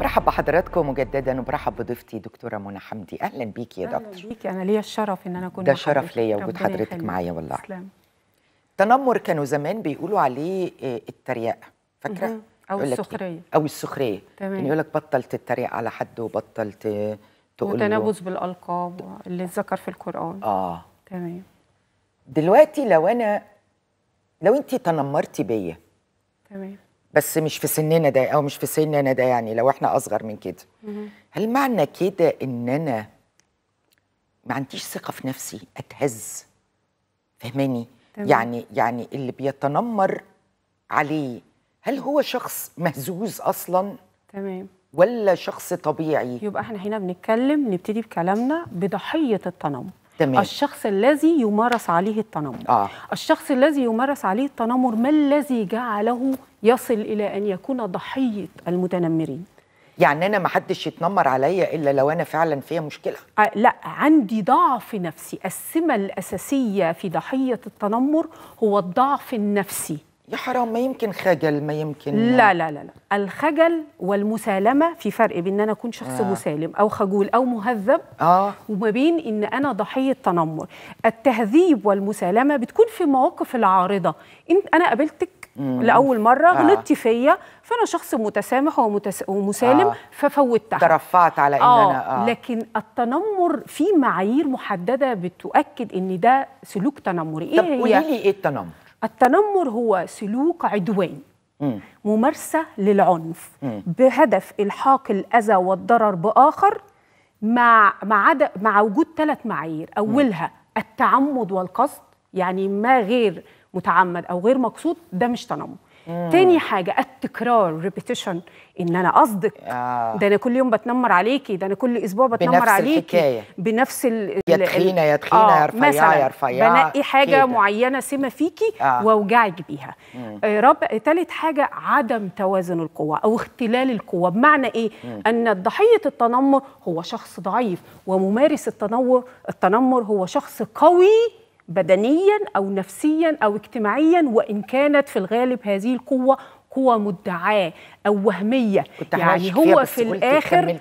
برحب بحضراتكم مجددا وبرحب بضيفتي دكتوره منى حمدي اهلا بيكي يا دكتور اهلا بيكي انا ليا الشرف ان انا اكون ده شرف ليا وجود حضرتك معايا والله سلام. تنمر كانوا زمان بيقولوا عليه آه، التريقه فاكره او السخريه إيه؟ او السخريه تمام يعني يقول لك بطل تتريق على حد وبطل تقول وتنابز بالالقاب اللي ذكر في القران اه تمام دلوقتي لو انا لو انت تنمرتي بيا تمام بس مش في سننا ده او مش في سننا ده يعني لو احنا اصغر من كده هل معنى كده ان انا ما عنديش ثقه في نفسي اتهز فهماني يعني يعني اللي بيتنمر عليه هل هو شخص مهزوز اصلا تمام ولا شخص طبيعي يبقى احنا هنا بنتكلم نبتدي بكلامنا بضحيه التنمر تمام. الشخص الذي يمارس عليه التنمر آه. الشخص الذي يمارس عليه التنمر ما الذي جعله يصل إلى أن يكون ضحية المتنمرين يعني أنا ما حدش يتنمر عليا إلا لو أنا فعلا فيها مشكلة آه لا عندي ضعف نفسي السمة الأساسية في ضحية التنمر هو الضعف النفسي يا حرام ما يمكن خجل ما يمكن لا لا لا, لا. الخجل والمسالمه في فرق بين ان انا اكون شخص آه. مسالم او خجول او مهذب آه. وما بين ان انا ضحيه تنمر التهذيب والمسالمه بتكون في المواقف العارضه انت انا قابلتك مم. لاول مره آه. غلطتي فيا فانا شخص متسامح ومتس... ومسالم آه. ففوتها ترفعت على ان آه. انا آه. لكن التنمر في معايير محدده بتؤكد ان ده سلوك تنمري ايه طب قولي لي ايه التنمر التنمر هو سلوك عدواني ممارسة للعنف بهدف إلحاق الأذى والضرر بآخر مع مع عد... مع وجود ثلاث معايير أولها التعمد والقصد يعني ما غير متعمد أو غير مقصود ده مش تنمر مم. تاني حاجه التكرار ريبيتيشن ان انا قصدك آه. ده انا كل يوم بتنمر عليكي ده انا كل اسبوع بتنمر بنفس عليكي الحكاية. بنفس ال يا تخينه يا تخينه آه. يا رفيعه يا رفيعه بنقي حاجه كده. معينه سمه فيكي آه. واوجعك بيها آه رب تالت حاجه عدم توازن القوة او اختلال القوة بمعنى ايه مم. ان ضحيه التنمر هو شخص ضعيف وممارس التنمر التنمر هو شخص قوي بدنيا او نفسيا او اجتماعيا وان كانت في الغالب هذه القوه قوة مدعاة أو وهمية كنت يعني هو في الآخر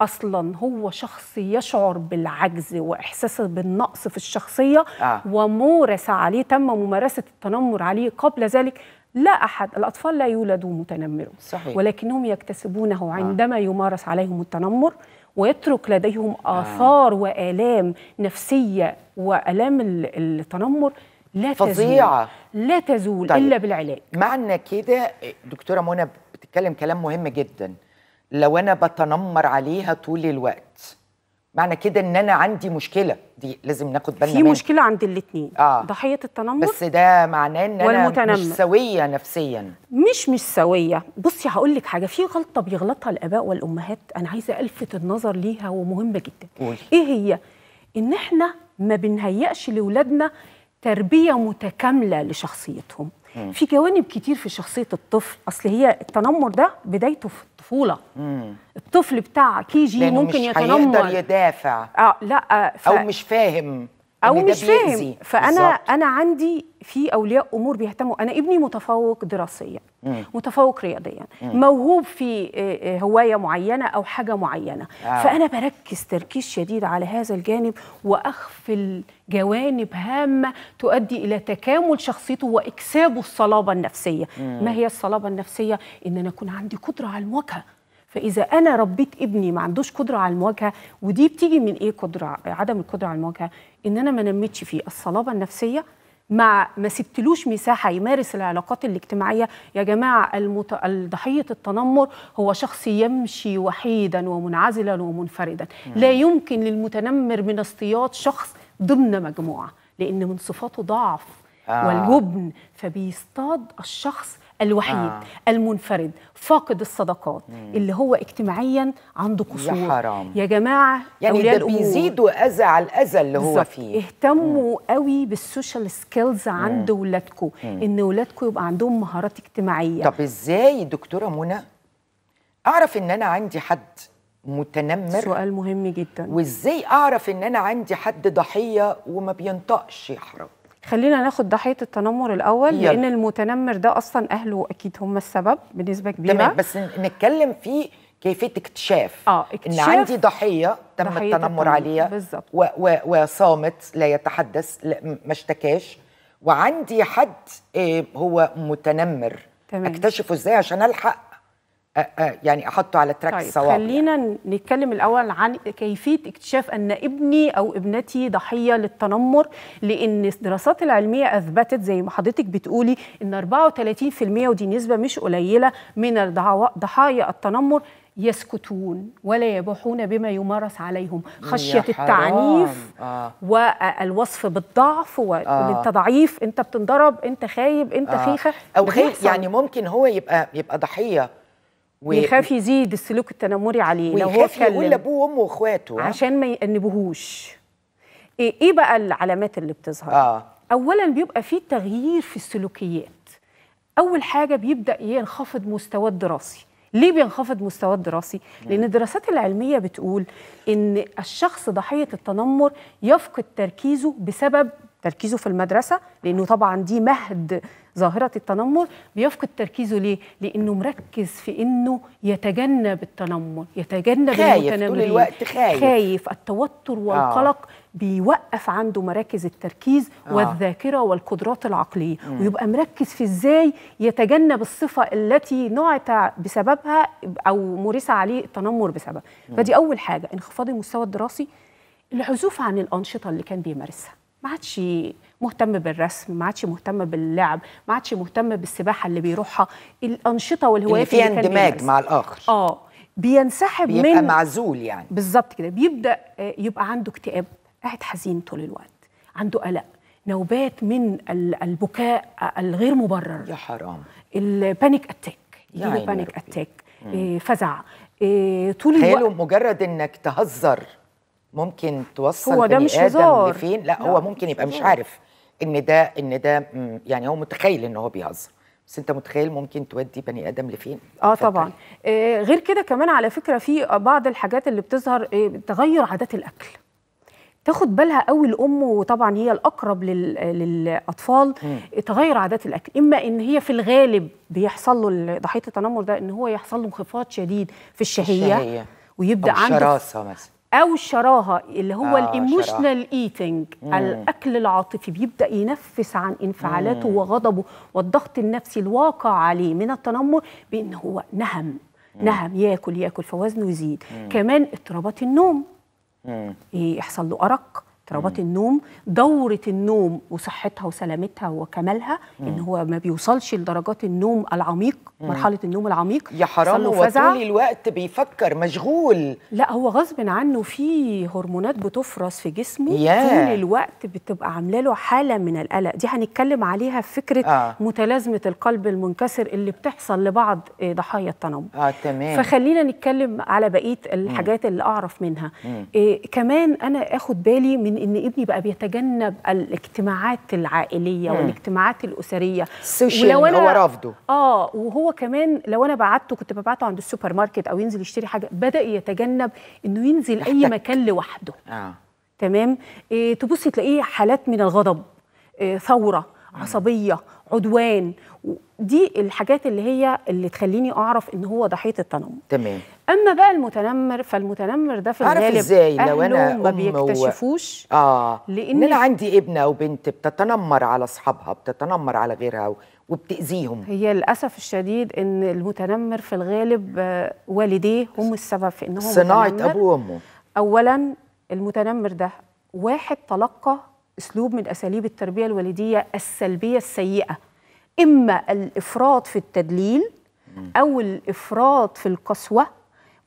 أصلا هو شخص يشعر بالعجز واحساس بالنقص في الشخصية آه. ومورس عليه تم ممارسة التنمر عليه قبل ذلك لا أحد الأطفال لا يولدوا متنمرون صحيح. ولكنهم يكتسبونه آه. عندما آه. يمارس عليهم التنمر ويترك لديهم آه. آثار وآلام نفسية وآلام التنمر لا فظيعة تزول لا تزول طيب. إلا بالعلاج معنى كده دكتورة منى بتتكلم كلام مهم جدا لو أنا بتنمر عليها طول الوقت معنى كده ان انا عندي مشكله دي لازم ناخد بالنا في مشكله عند الاثنين آه. ضحيه التنمر بس ده معناه ان انا مش سويه نفسيا مش مش سويه بصي هقول لك حاجه في غلطه بيغلطها الاباء والامهات انا عايزه الفت النظر ليها ومهمه جدا قولي. ايه هي ان احنا ما بنهيئش لاولادنا تربيه متكامله لشخصيتهم مم. في جوانب كتير في شخصيه الطفل اصل هي التنمر ده بدايته في الطفوله مم. الطفل بتاع كي جي ممكن مش يتنمر يدافع اه لا آه، ف... او مش فاهم او مش فاهم فانا بالزبط. انا عندي في اولياء امور بيهتموا انا ابني متفوق دراسيا مم. متفوق رياضيا مم. موهوب في آه، آه، هوايه معينه او حاجه معينه آه. فانا بركز تركيز شديد على هذا الجانب وأخفل جوانب هامه تؤدي الى تكامل شخصيته واكسابه الصلابه النفسيه مم. ما هي الصلابه النفسيه ان انا اكون عندي قدره على المواجهه فاذا انا ربيت ابني ما عندوش قدره على المواجهه ودي بتيجي من ايه قدره عدم القدره على المواجهه ان انا ما نمتش فيه الصلابه النفسيه مع ما سبتلوش مساحه يمارس العلاقات الاجتماعيه يا جماعه المت... ضحيه التنمر هو شخص يمشي وحيدا ومنعزلا ومنفردا لا يمكن للمتنمر من اصطياد شخص ضمن مجموعه لان من صفاته ضعف آه. والجبن فبيصطاد الشخص الوحيد آه. المنفرد فاقد الصداقات مم. اللي هو اجتماعيا عنده قصور يا حرام يا جماعه يعني ده بيزيدوا اذى على الاذى اللي هو فيه اهتموا مم. قوي بالسوشيال سكيلز عند ولادكم ان ولادكم يبقى عندهم مهارات اجتماعيه طب ازاي دكتوره منى اعرف ان انا عندي حد متنمر سؤال مهم جدا وازاي اعرف ان انا عندي حد ضحيه وما بينطقش يحرم خلينا ناخد ضحيه التنمر الاول يلا. لان المتنمر ده اصلا اهله اكيد هم السبب بنسبه كبيره تمام بس نتكلم في كيفيه اكتشاف اه اكتشاف ان عندي ضحيه تم ضحية التنمر, التنمر عليها بالظبط وصامت لا يتحدث ما اشتكاش وعندي حد آه، هو متنمر تمام. اكتشفه ازاي عشان الحق يعني احطه على تراك طيب الصواب خلينا يعني. نتكلم الاول عن كيفيه اكتشاف ان ابني او ابنتي ضحيه للتنمر لان الدراسات العلميه اثبتت زي ما حضرتك بتقولي ان 34% ودي نسبه مش قليله من ضحايا التنمر يسكتون ولا يبوحون بما يمارس عليهم خشية التعنيف آه. والوصف آه، بالضعف وانت آه. ضعيف انت بتنضرب انت خايب انت آه. خيخة او خيخ يعني ممكن هو يبقى يبقى ضحية و... يخاف يزيد السلوك التنمري عليه لو هو اتكلم يقول لابوه وامه واخواته عشان ما ينبهوش إيه،, ايه بقى العلامات اللي بتظهر آه. اولا بيبقى في تغيير في السلوكيات اول حاجه بيبدا ينخفض مستواه الدراسي ليه بينخفض مستواه الدراسي لان الدراسات العلميه بتقول ان الشخص ضحيه التنمر يفقد تركيزه بسبب تركيزه في المدرسه لانه طبعا دي مهد ظاهره التنمر بيفقد تركيزه ليه؟ لانه مركز في انه يتجنب التنمر، يتجنب خايف طول الوقت خايف خايف التوتر آه. والقلق آه. بيوقف عنده مراكز التركيز آه. والذاكره والقدرات العقليه، م. ويبقى مركز في ازاي يتجنب الصفه التي نعت بسببها او مورس عليه التنمر بسببها، فدي اول حاجه انخفاض المستوى الدراسي العزوف عن الانشطه اللي كان بيمارسها. ما عادش مهتم بالرسم ما عادش مهتم باللعب ما عادش مهتم بالسباحه اللي بيروحها الانشطه والهوايات يعني اللي, فيها اندماج مع الاخر اه بينسحب من بيبقى معزول يعني بالظبط كده بيبدا آه، يبقى عنده اكتئاب قاعد حزين طول الوقت عنده قلق نوبات من البكاء آه، الغير مبرر يا حرام البانيك اتاك يجيله بانيك اتاك فزع آه، طول الوقت مجرد انك تهزر ممكن توصل هو ده مش هزار لفين لا, لا هو ممكن يبقى مش عارف ان ده ان ده يعني هو متخيل ان هو بيهزر بس انت متخيل ممكن تودي بني ادم لفين اه طبعا آه غير كده كمان على فكره في بعض الحاجات اللي بتظهر آه تغير عادات الاكل تاخد بالها قوي الام وطبعا هي الاقرب لل... للاطفال م. تغير عادات الاكل اما ان هي في الغالب بيحصل له ضحيه التنمر ده ان هو يحصل له انخفاض شديد في الشهيه, الشهية. ويبدا عنده شراسه مثلا او الشراهه اللي هو آه الايموشنال ايتنج الاكل العاطفي بيبدا ينفس عن انفعالاته مم. وغضبه والضغط النفسي الواقع عليه من التنمر بان هو نهم مم. نهم ياكل ياكل فوزنه يزيد مم. كمان اضطرابات النوم مم. إيه، يحصل له ارق اضطرابات النوم دوره النوم وصحتها وسلامتها وكمالها مم. ان هو ما بيوصلش لدرجات النوم العميق مم. مرحله النوم العميق يا حرام هو طول الوقت بيفكر مشغول لا هو غصب عنه في هرمونات بتفرز في جسمه yeah. طول الوقت بتبقى عامله له حاله من القلق دي هنتكلم عليها في فكره آه. متلازمه القلب المنكسر اللي بتحصل لبعض آه، ضحايا التنمر اه تمام فخلينا نتكلم على بقيه الحاجات مم. اللي اعرف منها إيه كمان انا اخد بالي من ان ابني بقى بيتجنب الاجتماعات العائليه والاجتماعات الاسريه السوشيال هو رافضه اه وهو كمان لو انا بعته كنت ببعته عند السوبر ماركت او ينزل يشتري حاجه بدا يتجنب انه ينزل اي مكان لوحده آه. تمام إيه تبصي تلاقيه حالات من الغضب إيه ثوره عصبيه عدوان دي الحاجات اللي هي اللي تخليني اعرف ان هو ضحيه التنمر تمام اما بقى المتنمر فالمتنمر ده في الغالب ازاي لو انا ما بيكتشفوش و... اه لان انا عندي ابنه او بنت بتتنمر على اصحابها بتتنمر على غيرها وبتاذيهم هي للاسف الشديد ان المتنمر في الغالب والديه هم السبب في ان هو صناعه ابوه وامه اولا المتنمر ده واحد تلقى اسلوب من اساليب التربيه الوالديه السلبيه السيئه اما الافراط في التدليل او الافراط في القسوه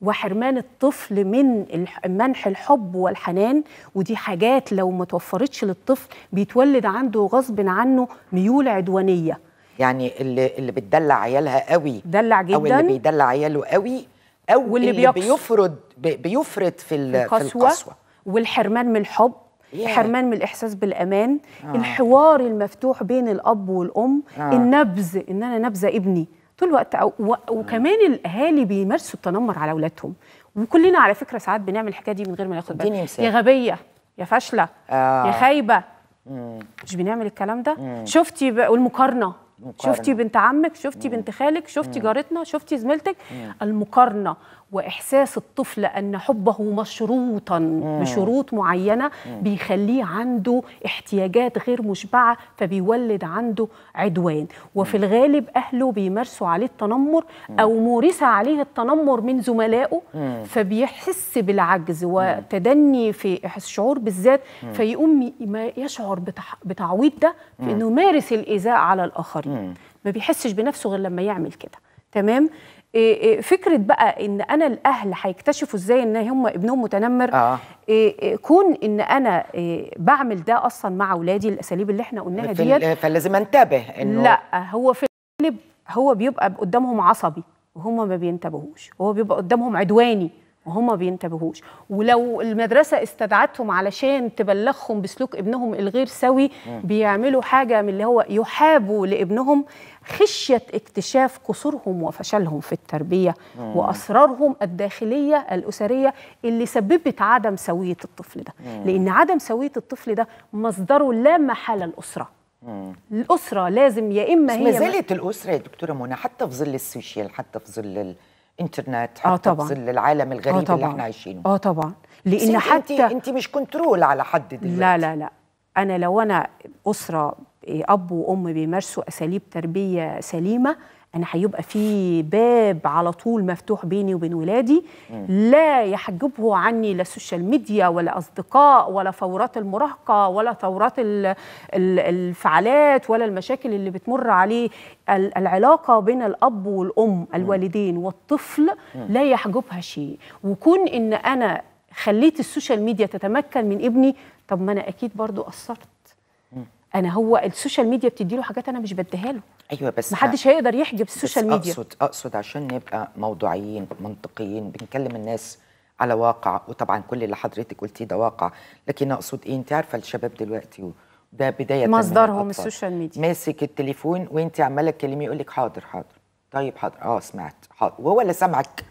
وحرمان الطفل من منح الحب والحنان ودي حاجات لو ما توفرتش للطفل بيتولد عنده غصب عنه ميول عدوانيه يعني اللي اللي بتدلع عيالها قوي دلع جدا او اللي بيدلع عياله قوي او واللي اللي بيفرض بيفرط في, في القسوه والحرمان من الحب الحرمان من الاحساس بالامان آه. الحوار المفتوح بين الاب والام آه. النبذ ان انا نبذه ابني طول الوقت آه. وكمان الاهالي بيمارسوا التنمر على اولادهم وكلنا على فكره ساعات بنعمل الحكايه دي من غير ما ناخد بالنا يا غبيه يا فاشله آه. يا خايبه مش بنعمل الكلام ده مم. شفتي والمقارنه مقارنة. شفتي بنت عمك شفتي مم. بنت خالك شفتي مم. جارتنا شفتي زميلتك المقارنه واحساس الطفل ان حبه مشروطا مم. بشروط معينه مم. بيخليه عنده احتياجات غير مشبعه فبيولد عنده عدوان وفي الغالب اهله بيمارسوا عليه التنمر او مورس عليه التنمر من زملائه فبيحس بالعجز وتدني في الشعور بالذات فيقوم يشعر بتعويض ده في انه يمارس الايذاء على الاخرين ما بيحسش بنفسه غير لما يعمل كده تمام إيه، إيه، فكره بقى ان انا الاهل هيكتشفوا ازاي ان هم ابنهم متنمر آه. إيه، كون ان انا بعمل ده اصلا مع اولادي الاساليب اللي احنا قلناها ديت فلازم انتبه انه لا هو في الغالب هو بيبقى قدامهم عصبي وهم ما بينتبهوش هو بيبقى قدامهم عدواني وهم بينتبهوش ولو المدرسة استدعتهم علشان تبلغهم بسلوك ابنهم الغير سوي بيعملوا حاجة من اللي هو يحابوا لابنهم خشية اكتشاف قصورهم وفشلهم في التربية وأسرارهم الداخلية الأسرية اللي سببت عدم سوية الطفل ده لأن عدم سوية الطفل ده مصدره لا محالة الأسرة الأسرة لازم يا إما هي ما زالت الأسرة يا دكتورة منى حتى في ظل السوشيال حتى في ظل انترنت آه طبعا. ظل العالم آه، الغريب آه طبعًا. اللي احنا عايشينه اه طبعا لان حتى انت مش كنترول على حد دلوقتي لا لا لا انا لو انا اسره إيه، اب وام بيمارسوا اساليب تربيه سليمه انا هيبقى في باب على طول مفتوح بيني وبين ولادي لا يحجبه عني لا السوشيال ميديا ولا اصدقاء ولا فورات المراهقه ولا ثورات الفعالات ولا المشاكل اللي بتمر عليه العلاقه بين الاب والام الوالدين والطفل لا يحجبها شيء وكون ان انا خليت السوشيال ميديا تتمكن من ابني طب ما انا اكيد برضو قصرت انا هو السوشيال ميديا بتدي له حاجات انا مش بديها له ايوه بس محدش هيقدر يحجب السوشيال ميديا اقصد اقصد عشان نبقى موضوعيين منطقيين بنكلم الناس على واقع وطبعا كل اللي حضرتك قلتيه ده واقع لكن اقصد ايه انت عارفه الشباب دلوقتي ده بدايه مصدرهم السوشيال ميديا ماسك التليفون وانت عماله تكلميه يقول لك حاضر حاضر طيب حاضر اه سمعت حاضر وهو لا سامعك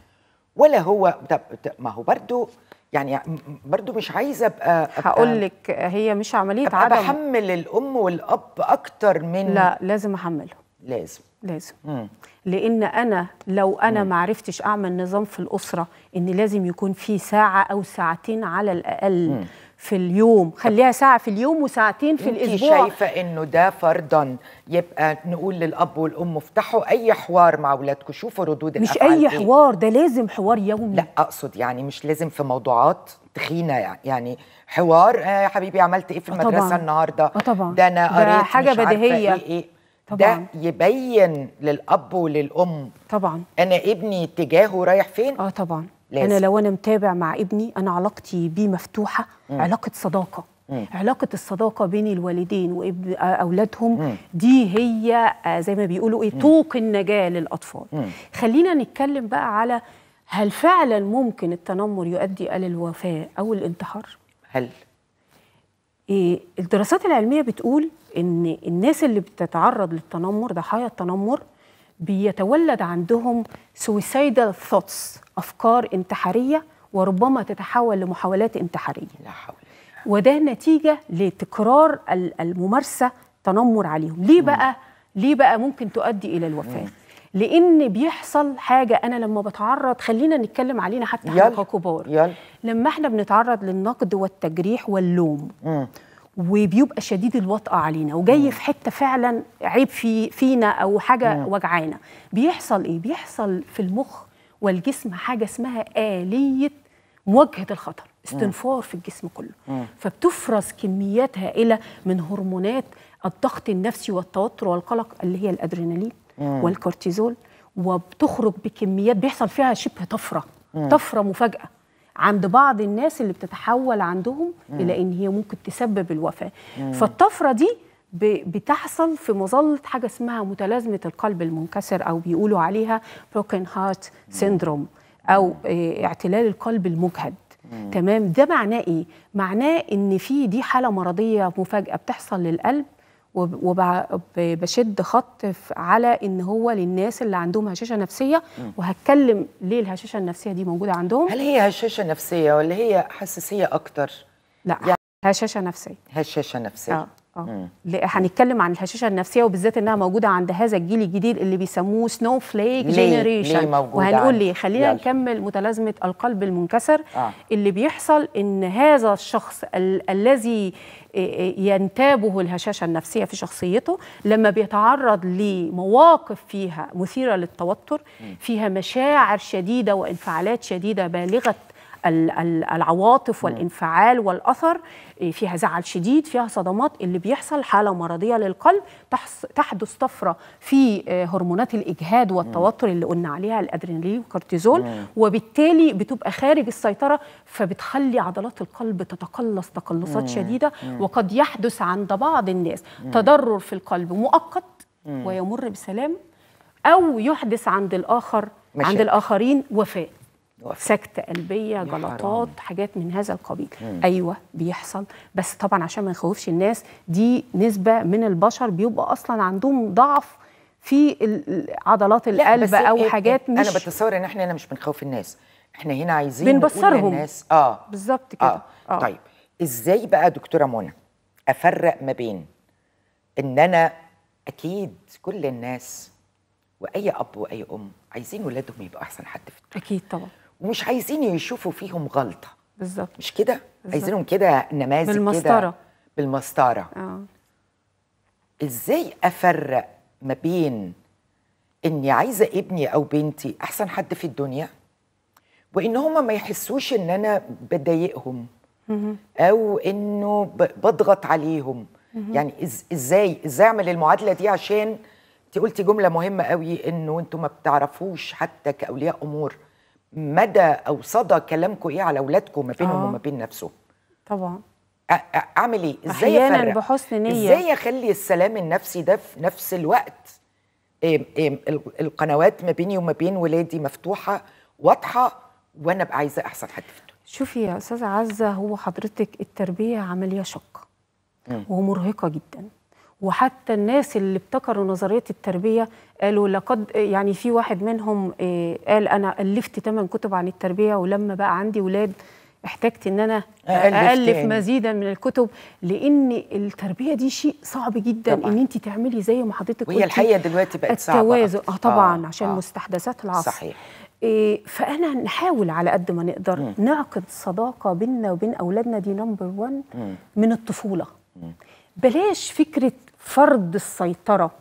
ولا هو ده ده ما هو برده يعني برضو مش عايزه ابقى, أبقى هقول لك هي مش عمليه أبقى عدم بحمل الام والاب اكتر من لا لازم احمله لازم لازم مم. لان انا لو انا ما عرفتش اعمل نظام في الاسره ان لازم يكون في ساعه او ساعتين على الاقل مم. في اليوم خليها ساعة في اليوم وساعتين في الأسبوع شايفة إنه ده فرضا يبقى نقول للأب والأم افتحوا أي حوار مع أولادكم شوفوا ردود مش أي إيه؟ حوار ده لازم حوار يومي لا أقصد يعني مش لازم في موضوعات تخينة يعني, حوار يا آه حبيبي عملت إيه في آه، المدرسة طبعًا. النهاردة آه، طبعًا. ده أنا قريت ده حاجة مش بديهية عارفة إيه, إيه طبعا. ده يبين للأب وللأم طبعا أنا ابني اتجاهه رايح فين اه طبعا لازم. انا لو انا متابع مع ابني انا علاقتي بيه مفتوحه مم. علاقه صداقه مم. علاقة الصداقة بين الوالدين وأولادهم م. دي هي آه، زي ما بيقولوا إيه طوق النجاة للأطفال مم. خلينا نتكلم بقى على هل فعلا ممكن التنمر يؤدي إلى الوفاة أو الانتحار؟ هل؟ إيه الدراسات العلمية بتقول إن الناس اللي بتتعرض للتنمر ضحايا التنمر بيتولد عندهم suicidal thoughts أفكار انتحارية وربما تتحول لمحاولات انتحارية لا حول وده نتيجة لتكرار الممارسة تنمر عليهم ليه بقى ليه بقى ممكن تؤدي إلى الوفاة لان بيحصل حاجه انا لما بتعرض خلينا نتكلم علينا حتى احنا كبار لما احنا بنتعرض للنقد والتجريح واللوم مم. وبيبقى شديد الوطأة علينا وجاي في حتة فعلا عيب في فينا أو حاجة وجعانا بيحصل إيه؟ بيحصل في المخ والجسم حاجة اسمها آلية مواجهة الخطر استنفار في الجسم كله فبتفرز كميات هائلة من هرمونات الضغط النفسي والتوتر والقلق اللي هي الأدرينالين والكورتيزول وبتخرج بكميات بيحصل فيها شبه طفرة طفرة مفاجأة عند بعض الناس اللي بتتحول عندهم مم. الى ان هي ممكن تسبب الوفاه مم. فالطفره دي بتحصل في مظله حاجه اسمها متلازمه القلب المنكسر او بيقولوا عليها بروكن هارت سيندروم او آه، اعتلال القلب المجهد مم. تمام ده معناه ايه معناه ان في دي حاله مرضيه مفاجاه بتحصل للقلب وبشد خط على ان هو للناس اللي عندهم هشاشه نفسيه وهتكلم ليه الهشاشه النفسيه دي موجوده عندهم هل هي هشاشه نفسيه ولا هي حساسيه اكتر لا يعني هشاشه نفسيه هشاشه نفسيه آه. اه هنتكلم عن الهشاشه النفسيه وبالذات انها موجوده عند هذا الجيل الجديد اللي بيسموه سنو فليك جينيريشن وهنقول ليه خلينا نكمل متلازمه القلب المنكسر آه. اللي بيحصل ان هذا الشخص ال الذي آه، آه، ينتابه الهشاشه النفسيه في شخصيته لما بيتعرض لمواقف فيها مثيره للتوتر فيها مشاعر شديده وانفعالات شديده بالغه العواطف والانفعال والاثر إيه، فيها زعل شديد فيها صدمات اللي بيحصل حاله مرضيه للقلب تحدث طفره في آه، هرمونات الاجهاد والتوتر اللي قلنا عليها الادرينالين والكورتيزول وبالتالي بتبقى خارج السيطره فبتخلي عضلات القلب تتقلص تقلصات شديده وقد يحدث عند بعض الناس تضرر في القلب مؤقت ويمر بسلام او يحدث عند الاخر مشاكل. عند الاخرين وفاه سكتة قلبية جلطات حاجات من هذا القبيل مم. أيوة بيحصل بس طبعا عشان ما نخوفش الناس دي نسبة من البشر بيبقى أصلا عندهم ضعف في عضلات القلب إيه، او إيه حاجات إيه مش انا بتصور ان احنا هنا مش بنخوف الناس احنا هنا عايزين بنبصرهم الناس اه بالظبط كده آه. آه. طيب ازاي بقى دكتوره منى افرق ما بين ان انا اكيد كل الناس واي اب واي ام عايزين ولادهم يبقوا احسن حد في الدنيا اكيد طبعا ومش عايزين يشوفوا فيهم غلطه بالظبط مش كده عايزينهم كده نماذج كده بالمسطره بالمسطره اه ازاي افرق ما بين اني عايزه ابني او بنتي احسن حد في الدنيا وان هما ما يحسوش ان انا بضايقهم او انه بضغط عليهم يعني ازاي ازاي اعمل المعادله دي عشان انت قلتي جمله مهمه قوي انه انتوا ما بتعرفوش حتى كاولياء امور مدى او صدى كلامكم ايه على اولادكم ما بينهم آه. وما بين نفسهم طبعا اعمل ايه ازاي احيانا بحسن نيه ازاي اخلي السلام النفسي ده في نفس الوقت إيه إيه القنوات ما بيني وما بين ولادي مفتوحه واضحه وانا ابقى عايزه احسن حد في الدنيا شوفي يا استاذه عزه هو حضرتك التربيه عمليه شاقه ومرهقه جدا وحتى الناس اللي ابتكروا نظريه التربيه قالوا لقد يعني في واحد منهم آه، قال انا الفت ثمان كتب عن التربيه ولما بقى عندي ولاد احتجت ان انا الف مزيدا من الكتب لان التربيه دي شيء صعب جدا طبعًا. ان انت تعملي زي ما حضرتك قلتي وهي الحقيقه دلوقتي بقت صعبه التوازن اه طبعا آه. عشان آه. مستحدثات العصر صحيح إيه فانا نحاول على قد ما نقدر م. نعقد صداقه بيننا وبين اولادنا دي نمبر 1 من الطفوله م. بلاش فكره فرض السيطره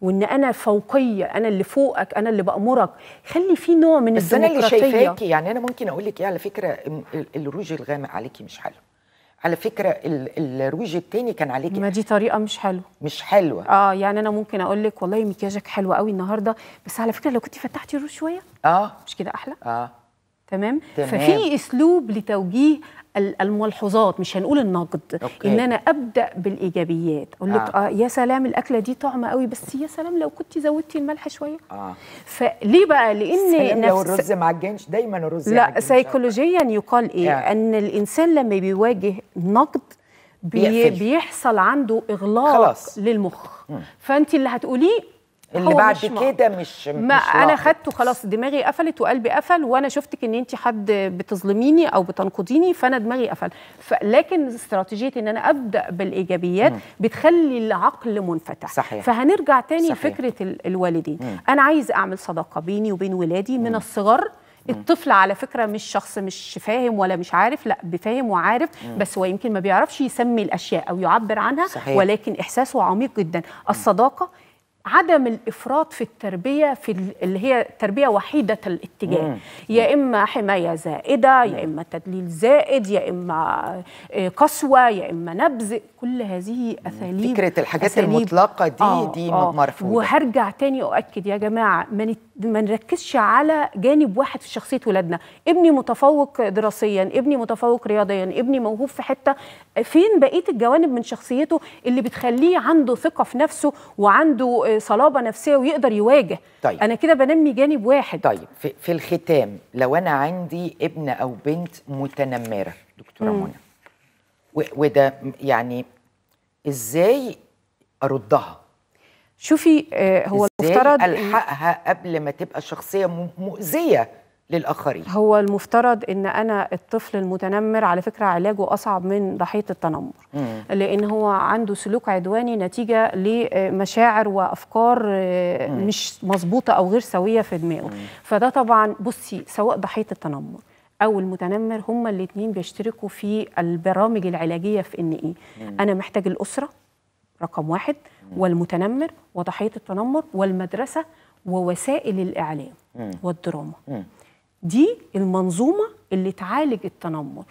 وان انا فوقيه انا اللي فوقك انا اللي بامرك خلي في نوع من بس الديمقراطيه انا اللي شايفاكي يعني انا ممكن اقول لك ايه على فكره الروج الغامق عليكي مش حلو على فكره الروج التاني كان عليكي ما دي طريقه مش حلوه مش حلوه اه يعني انا ممكن اقول لك والله مكياجك حلو قوي النهارده بس على فكره لو كنت فتحتي الروج شويه اه مش كده احلى اه تمام؟, تمام ففي اسلوب لتوجيه الملحوظات مش هنقول النقد أوكي. ان انا ابدا بالايجابيات اقول لك آه. اه يا سلام الاكله دي طعمه قوي بس يا سلام لو كنت زودتي الملح شويه اه فليه بقى لان نفس... لو الرز ما عجنش دايما الرز لا سيكولوجيا يقال ايه آه. ان الانسان لما بيواجه نقد بي... بيحصل عنده اغلاق خلاص. للمخ م. فانت اللي هتقوليه اللي بعد مش كده مش ما مش انا خدته خلاص دماغي قفلت وقلبي قفل وانا شفتك ان انت حد بتظلميني او بتنقضيني فانا دماغي قفل لكن استراتيجيه ان انا ابدا بالايجابيات مم. بتخلي العقل منفتح صحيح. فهنرجع تاني صحيح. لفكره الوالدين مم. انا عايز اعمل صداقه بيني وبين ولادي من الصغر الطفل على فكره مش شخص مش فاهم ولا مش عارف لا بفاهم وعارف بس هو يمكن ما بيعرفش يسمي الاشياء او يعبر عنها صحيح. ولكن احساسه عميق جدا الصداقه عدم الافراط في التربيه في اللي هي تربيه وحيده الاتجاه مم. يا اما حمايه زائده مم. يا اما تدليل زائد يا اما آه، قسوه يا اما نبذ كل هذه اساليب فكره الحاجات أساليب المطلقه دي آه دي آه مرفوضه وهرجع تاني اؤكد يا جماعه ما نركزش على جانب واحد في شخصيه ولادنا ابني متفوق دراسيا ابني متفوق رياضيا ابني موهوب في حته فين بقيه الجوانب من شخصيته اللي بتخليه عنده ثقه في نفسه وعنده آه، صلابه نفسيه ويقدر يواجه طيب. انا كده بنمي جانب واحد طيب في, في الختام لو انا عندي ابن او بنت متنمره دكتوره منى وده يعني ازاي اردها شوفي آه هو المفترض الحقها قبل ما تبقى شخصيه مؤذيه للاخرين هو المفترض ان انا الطفل المتنمر على فكره علاجه اصعب من ضحيه التنمر مم. لان هو عنده سلوك عدواني نتيجه لمشاعر وافكار آه، مم. مش مظبوطه او غير سويه في دماغه مم. فده طبعا بصي سواء ضحيه التنمر او المتنمر هما الاثنين بيشتركوا في البرامج العلاجيه في ان ايه انا محتاج الاسره رقم واحد والمتنمر وضحيه التنمر والمدرسه ووسائل الاعلام والدراما دي المنظومه اللي تعالج التنمر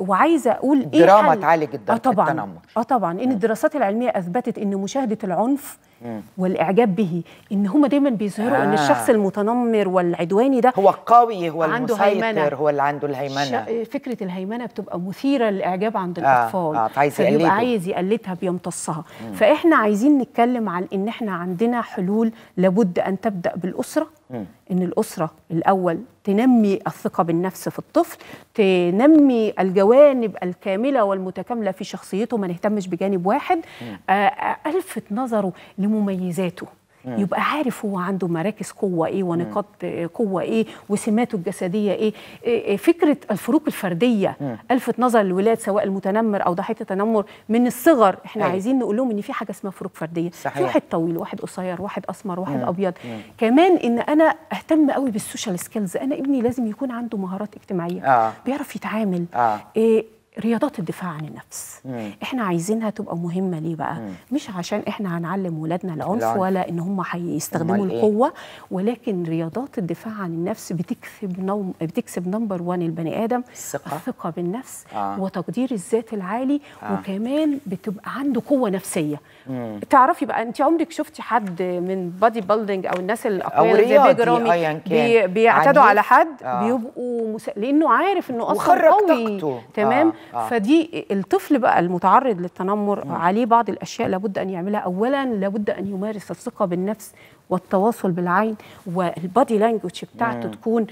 وعايزه اقول ايه دراما تعالج التنمر اه طبعا التنمر. اه طبعا ان نعم. الدراسات العلميه اثبتت ان مشاهده العنف مم. والاعجاب به ان هم دايما بيظهروا آه. ان الشخص المتنمر والعدواني ده هو القوي هو عنده المسيطر هيمنة. هو اللي عنده الهيمنه فكره الهيمنه بتبقى مثيره للاعجاب عند آه. الاطفال آه. فعايز يقلدها عايز يقلدها بيمتصها مم. فاحنا عايزين نتكلم عن ان احنا عندنا حلول لابد ان تبدا بالاسره مم. ان الاسره الاول تنمي الثقه بالنفس في الطفل تنمي الجوانب الكاملة والمتكاملة في شخصيته ما نهتمش بجانب واحد آه، آه، ألفت نظره لمميزاته يبقى عارف هو عنده مراكز قوه ايه ونقاط قوه ايه وسماته الجسديه ايه, إيه،, إيه، فكره الفروق الفرديه الفت نظر الولاد سواء المتنمر او ضحيه التنمر من الصغر احنا هي. أيوة. عايزين نقول لهم ان في حاجه اسمها فروق فرديه صحيح. في واحد طويل واحد قصير واحد اسمر واحد ابيض كمان ان انا اهتم قوي بالسوشيال سكيلز انا ابني لازم يكون عنده مهارات اجتماعيه آه. بيعرف يتعامل آه. إيه رياضات الدفاع عن النفس مم. احنا عايزينها تبقى مهمه ليه بقى مم. مش عشان احنا هنعلم ولادنا العنف لا. ولا ان هم هيستخدموا إيه؟ القوه إيه؟ ولكن رياضات الدفاع عن النفس بتكسب نوم بتكسب نمبر 1 البني ادم الثقه الثقه بالنفس آه. وتقدير الذات العالي آه. وكمان بتبقى عنده قوه نفسيه مم. تعرفي بقى انت عمرك شفتي حد من بادي بيلدينج او الناس الاقوياء زي بيج بي بيعتدوا على حد آه. بيبقوا مس... لانه عارف انه اصلا قوي طاقته. تمام آه. آه. فدي الطفل بقى المتعرض للتنمر م. عليه بعض الاشياء لابد ان يعملها اولا لابد ان يمارس الثقه بالنفس والتواصل بالعين والبادي لانجوج بتاعته مم. تكون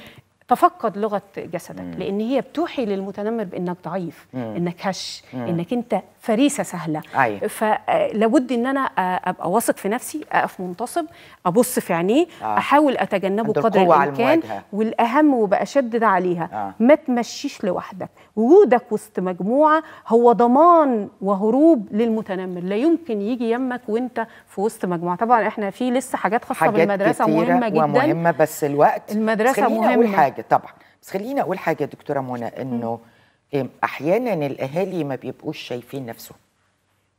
تفقد لغه جسدك مم. لان هي بتوحي للمتنمر بانك ضعيف مم. انك هش مم. انك انت فريسه سهله أيوة. فلابد ان انا ابقى واثق في نفسي اقف منتصب ابص في عينيه آه. احاول اتجنبه قدر الامكان والاهم وباشدد عليها آه. ما تمشيش لوحدك وجودك وسط مجموعه هو ضمان وهروب للمتنمر لا يمكن يجي يمك وانت في وسط مجموعه طبعا احنا في لسه حاجات خاصه حاجات بالمدرسه مهمه جدا ومهمه بس الوقت المدرسه مهمه اول حاجه طبعا بس خليني اقول حاجه يا دكتوره منى انه م. إيه، احيانا الاهالي ما بيبقوش شايفين نفسهم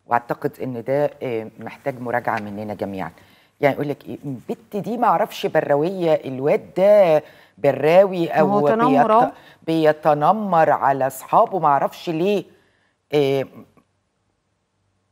واعتقد ان ده إيه، محتاج مراجعه مننا جميعا يعني يقول لك البت إيه، دي ما اعرفش براويه الواد ده براوي او بيت... بيتنمر على اصحابه ما اعرفش ليه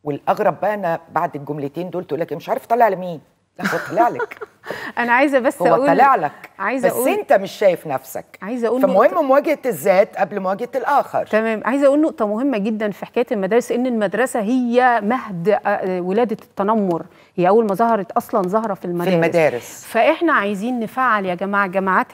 والاغرب بقى انا بعد الجملتين دول تقول لك مش عارف طلع لمين لا طلع لك انا عايزه بس هو اقول طالع لك عايزه اقول بس انت مش شايف نفسك عايزه اقول فمهم نقطة... مواجهه الذات قبل مواجهه الاخر تمام عايزه اقول نقطه مهمه جدا في حكايه المدارس ان المدرسه هي مهد آه، ولاده التنمر هي اول ما ظهرت اصلا ظاهره في المدارس في المدارس فاحنا عايزين نفعل يا جماعه جماعات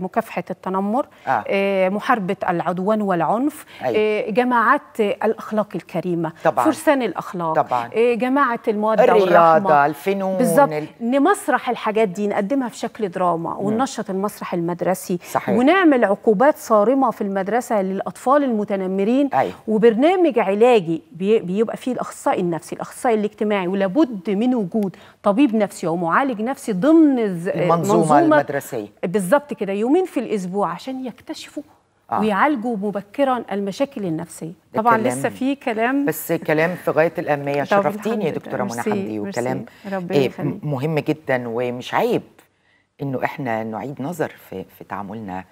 مكافحه التنمر آه. آه. محاربه العدوان والعنف أي. أيوة. آه، جماعات الاخلاق الكريمه طبعا فرسان الاخلاق طبعا جماعه المواد الرياضه الفنون بالظبط نمسرح الحاجات الحاجات دي نقدمها في شكل دراما وننشط المسرح المدرسي صحيح. ونعمل عقوبات صارمه في المدرسه للاطفال المتنمرين أيوه. وبرنامج علاجي بيبقى فيه الاخصائي النفسي الاخصائي الاجتماعي ولابد من وجود طبيب نفسي ومعالج نفسي ضمن المنظومه المدرسيه بالظبط كده يومين في الاسبوع عشان يكتشفوا آه. ويعالجوا مبكرا المشاكل النفسيه طبعا لسه في كلام بس كلام في غايه الاهميه شرفتيني يا دكتوره منى حمدي وكلام إيه مهم جدا ومش عيب انه احنا نعيد نظر في في تعاملنا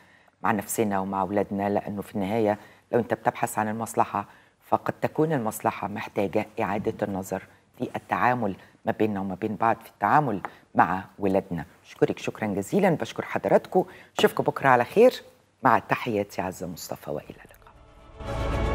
مع نفسنا ومع اولادنا لانه في النهايه لو انت بتبحث عن المصلحه فقد تكون المصلحه محتاجه اعاده النظر في التعامل ما بيننا وما بين بعض في التعامل مع ولادنا اشكرك شكرا جزيلا بشكر حضراتكم اشوفكم بكره على خير مع تحياتي عز مصطفى وإلى اللقاء